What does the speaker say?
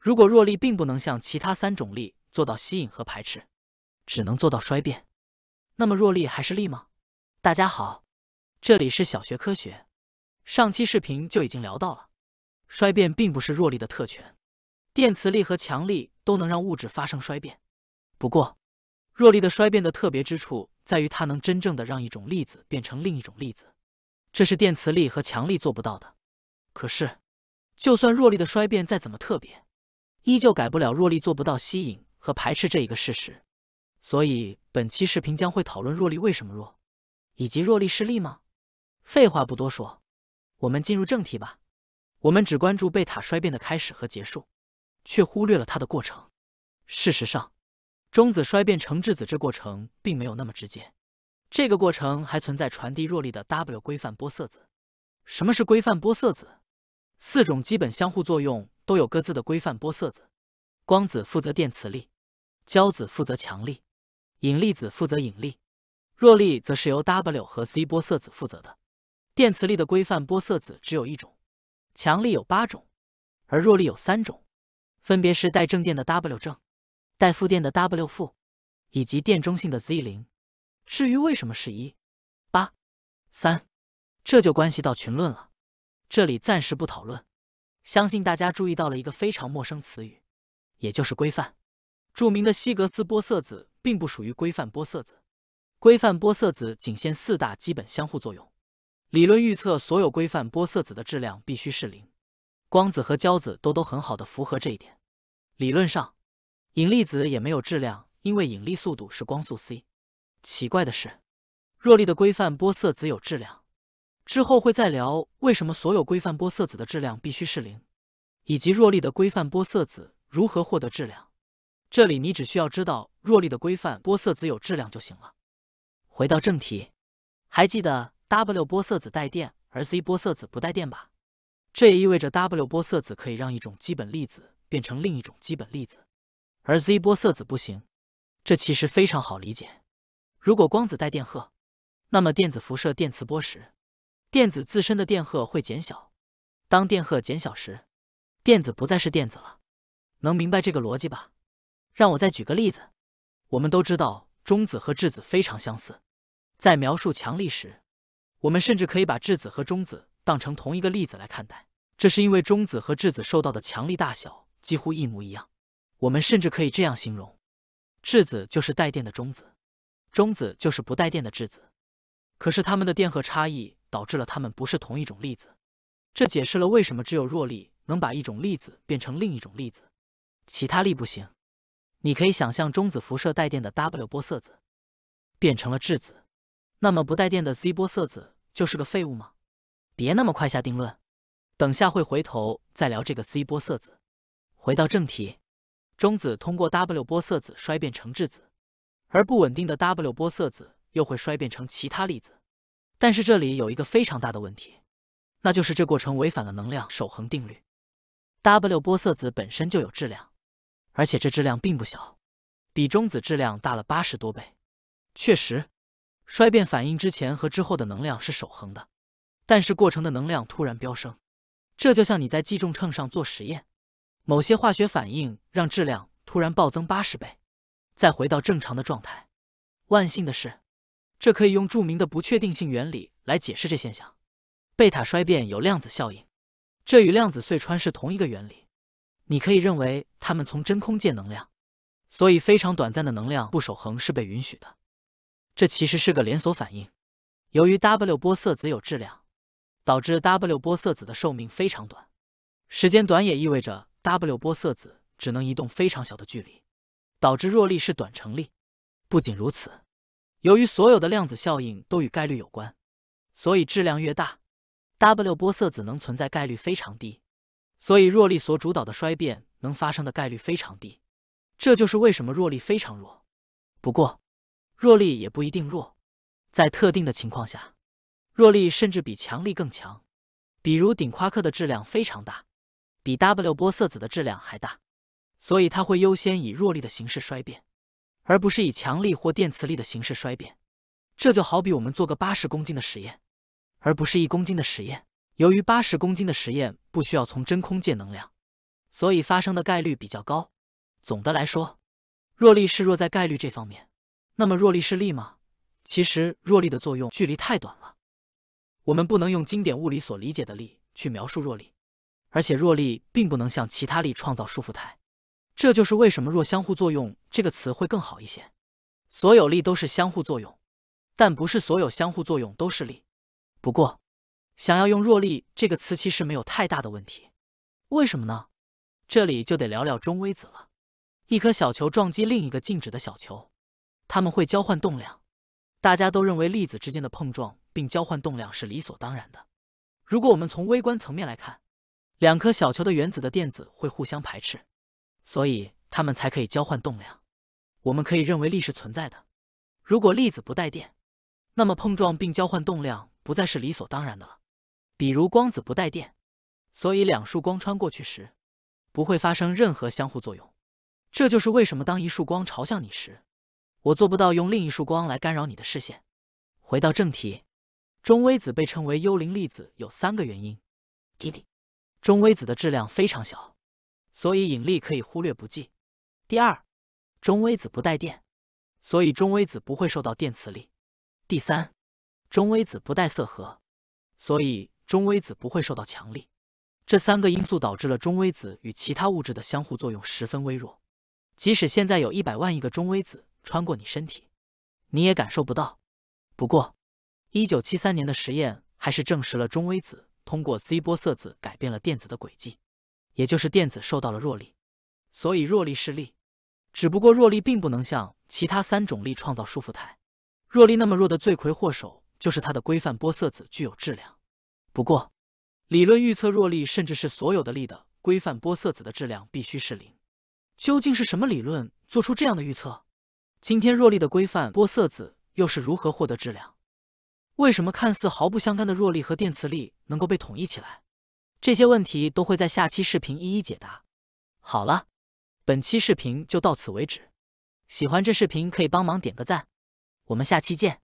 如果弱力并不能像其他三种力做到吸引和排斥，只能做到衰变，那么弱力还是力吗？大家好，这里是小学科学。上期视频就已经聊到了，衰变并不是弱力的特权，电磁力和强力都能让物质发生衰变。不过，弱力的衰变的特别之处在于它能真正的让一种粒子变成另一种粒子，这是电磁力和强力做不到的。可是，就算弱力的衰变再怎么特别，依旧改不了弱力做不到吸引和排斥这一个事实，所以本期视频将会讨论弱力为什么弱，以及弱力是力吗？废话不多说，我们进入正题吧。我们只关注贝塔衰变的开始和结束，却忽略了它的过程。事实上，中子衰变成质子这过程并没有那么直接，这个过程还存在传递弱力的 W 规范波色子。什么是规范波色子？四种基本相互作用。都有各自的规范玻色子，光子负责电磁力，胶子负责强力，引力子负责引力，弱力则是由 W 和 C 玻色子负责的。电磁力的规范玻色子只有一种，强力有八种，而弱力有三种，分别是带正电的 W 正、带负电的 W 负以及电中性的 Z 零。至于为什么是一、八、三，这就关系到群论了，这里暂时不讨论。相信大家注意到了一个非常陌生词语，也就是规范。著名的希格斯玻色子并不属于规范玻色子，规范玻色子仅限四大基本相互作用。理论预测所有规范玻色子的质量必须是零，光子和胶子都都很好的符合这一点。理论上，引力子也没有质量，因为引力速度是光速 c。奇怪的是，弱力的规范玻色子有质量。之后会再聊为什么所有规范玻色子的质量必须是零，以及弱力的规范玻色子如何获得质量。这里你只需要知道弱力的规范玻色子有质量就行了。回到正题，还记得 W 玻色子带电，而 Z 玻色子不带电吧？这也意味着 W 玻色子可以让一种基本粒子变成另一种基本粒子，而 Z 玻色子不行。这其实非常好理解。如果光子带电荷，那么电子辐射电磁波时。电子自身的电荷会减小，当电荷减小时，电子不再是电子了，能明白这个逻辑吧？让我再举个例子，我们都知道中子和质子非常相似，在描述强力时，我们甚至可以把质子和中子当成同一个粒子来看待，这是因为中子和质子受到的强力大小几乎一模一样。我们甚至可以这样形容，质子就是带电的中子，中子就是不带电的质子。可是它们的电荷差异。导致了它们不是同一种粒子，这解释了为什么只有弱力能把一种粒子变成另一种粒子，其他力不行。你可以想象中子辐射带电的 W 波色子变成了质子，那么不带电的 Z 波色子就是个废物吗？别那么快下定论，等下会回头再聊这个 Z 波色子。回到正题，中子通过 W 波色子衰变成质子，而不稳定的 W 波色子又会衰变成其他粒子。但是这里有一个非常大的问题，那就是这过程违反了能量守恒定律。W 波色子本身就有质量，而且这质量并不小，比中子质量大了八十多倍。确实，衰变反应之前和之后的能量是守恒的，但是过程的能量突然飙升，这就像你在计重秤上做实验，某些化学反应让质量突然暴增八十倍，再回到正常的状态。万幸的是。这可以用著名的不确定性原理来解释这现象。贝塔衰变有量子效应，这与量子隧穿是同一个原理。你可以认为它们从真空借能量，所以非常短暂的能量不守恒是被允许的。这其实是个连锁反应。由于 W 波色子有质量，导致 W 波色子的寿命非常短。时间短也意味着 W 波色子只能移动非常小的距离，导致弱力是短程力。不仅如此。由于所有的量子效应都与概率有关，所以质量越大，W 波色子能存在概率非常低，所以弱力所主导的衰变能发生的概率非常低。这就是为什么弱力非常弱。不过，弱力也不一定弱，在特定的情况下，弱力甚至比强力更强。比如顶夸克的质量非常大，比 W 波色子的质量还大，所以它会优先以弱力的形式衰变。而不是以强力或电磁力的形式衰变，这就好比我们做个八十公斤的实验，而不是一公斤的实验。由于八十公斤的实验不需要从真空借能量，所以发生的概率比较高。总的来说，弱力是弱在概率这方面，那么弱力是力吗？其实弱力的作用距离太短了，我们不能用经典物理所理解的力去描述弱力，而且弱力并不能像其他力创造束缚态。这就是为什么“弱相互作用”这个词会更好一些。所有力都是相互作用，但不是所有相互作用都是力。不过，想要用“弱力”这个词其实没有太大的问题。为什么呢？这里就得聊聊中微子了。一颗小球撞击另一个静止的小球，他们会交换动量。大家都认为粒子之间的碰撞并交换动量是理所当然的。如果我们从微观层面来看，两颗小球的原子的电子会互相排斥。所以它们才可以交换动量。我们可以认为力是存在的。如果粒子不带电，那么碰撞并交换动量不再是理所当然的了。比如光子不带电，所以两束光穿过去时不会发生任何相互作用。这就是为什么当一束光朝向你时，我做不到用另一束光来干扰你的视线。回到正题，中微子被称为幽灵粒子有三个原因。第一，中微子的质量非常小。所以引力可以忽略不计。第二，中微子不带电，所以中微子不会受到电磁力。第三，中微子不带色荷，所以中微子不会受到强力。这三个因素导致了中微子与其他物质的相互作用十分微弱。即使现在有一百万亿个中微子穿过你身体，你也感受不到。不过，一九七三年的实验还是证实了中微子通过 Z 波色子改变了电子的轨迹。也就是电子受到了弱力，所以弱力是力，只不过弱力并不能像其他三种力创造束缚态。弱力那么弱的罪魁祸首就是它的规范玻色子具有质量。不过，理论预测弱力甚至是所有的力的规范玻色子的质量必须是零。究竟是什么理论做出这样的预测？今天弱力的规范玻色子又是如何获得质量？为什么看似毫不相干的弱力和电磁力能够被统一起来？这些问题都会在下期视频一一解答。好了，本期视频就到此为止。喜欢这视频可以帮忙点个赞，我们下期见。